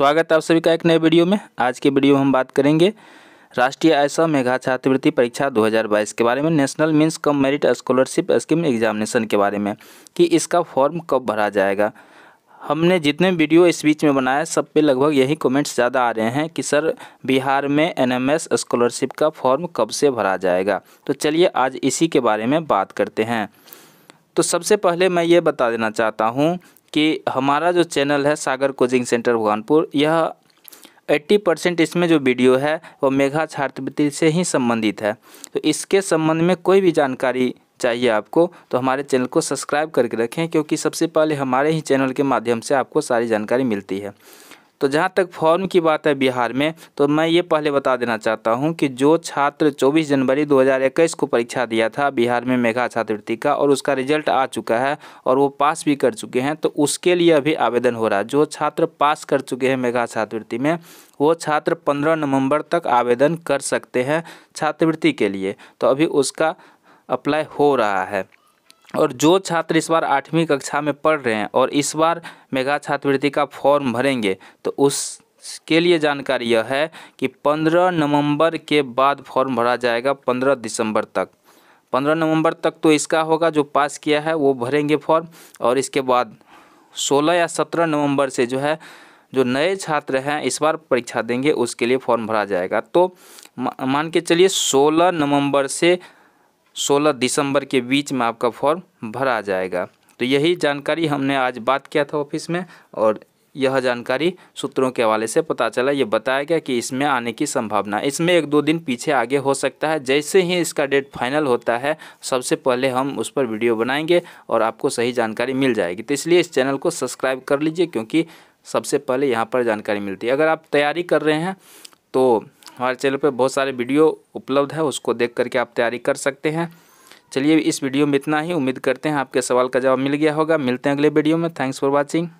स्वागत है आप सभी का एक नए वीडियो में आज के वीडियो में हम बात करेंगे राष्ट्रीय आयसा मेघा छात्रवृत्ति परीक्षा 2022 के बारे में national means cum merit scholarship scheme examination के बारे में कि इसका फॉर्म कब भरा जाएगा हमने जितने वीडियो इस बीच में बनाया सब पे लगभग यही कमेंट्स ज़्यादा आ रहे हैं कि सर बिहार में एन स्कॉलरशिप का फॉर्म कब से भरा जाएगा तो चलिए आज इसी के बारे में बात करते हैं तो सबसे पहले मैं ये बता देना चाहता हूँ कि हमारा जो चैनल है सागर कोचिंग सेंटर भगवानपुर यह 80 परसेंट इसमें जो वीडियो है वो मेघा छात्रवृत्ति से ही संबंधित है तो इसके संबंध में कोई भी जानकारी चाहिए आपको तो हमारे चैनल को सब्सक्राइब करके रखें क्योंकि सबसे पहले हमारे ही चैनल के माध्यम से आपको सारी जानकारी मिलती है तो जहाँ तक फॉर्म की बात है बिहार में तो मैं ये पहले बता देना चाहता हूँ कि जो छात्र 24 जनवरी 2021 को परीक्षा दिया था बिहार में मेघा छात्रवृत्ति का और उसका रिजल्ट आ चुका है और वो पास भी कर चुके हैं तो उसके लिए अभी आवेदन हो रहा है जो छात्र पास कर चुके हैं मेघा छात्रवृत्ति में वो छात्र पंद्रह नवम्बर तक आवेदन कर सकते हैं छात्रवृत्ति के लिए तो अभी उसका अप्लाई हो रहा है और जो छात्र इस बार आठवीं कक्षा में पढ़ रहे हैं और इस बार मेगा छात्रवृत्ति का फॉर्म भरेंगे तो उस के लिए जानकारी यह है कि 15 नवंबर के बाद फॉर्म भरा जाएगा 15 दिसंबर तक 15 नवंबर तक तो इसका होगा जो पास किया है वो भरेंगे फॉर्म और इसके बाद 16 या 17 नवंबर से जो है जो नए छात्र हैं इस बार परीक्षा देंगे उसके लिए फॉर्म भरा जाएगा तो मान के चलिए 16 नवंबर से सोलह दिसंबर के बीच में आपका फॉर्म भरा जाएगा तो यही जानकारी हमने आज बात किया था ऑफिस में और यह जानकारी सूत्रों के हवाले से पता चला ये बताया गया कि इसमें आने की संभावना इसमें एक दो दिन पीछे आगे हो सकता है जैसे ही इसका डेट फाइनल होता है सबसे पहले हम उस पर वीडियो बनाएंगे और आपको सही जानकारी मिल जाएगी तो इसलिए इस चैनल को सब्सक्राइब कर लीजिए क्योंकि सबसे पहले यहाँ पर जानकारी मिलती है अगर आप तैयारी कर रहे हैं तो हमारे चैनल पर बहुत सारे वीडियो उपलब्ध है उसको देख करके आप तैयारी कर सकते हैं चलिए इस वीडियो में इतना ही उम्मीद करते हैं आपके सवाल का जवाब मिल गया होगा मिलते हैं अगले वीडियो में थैंक्स फॉर वॉचिंग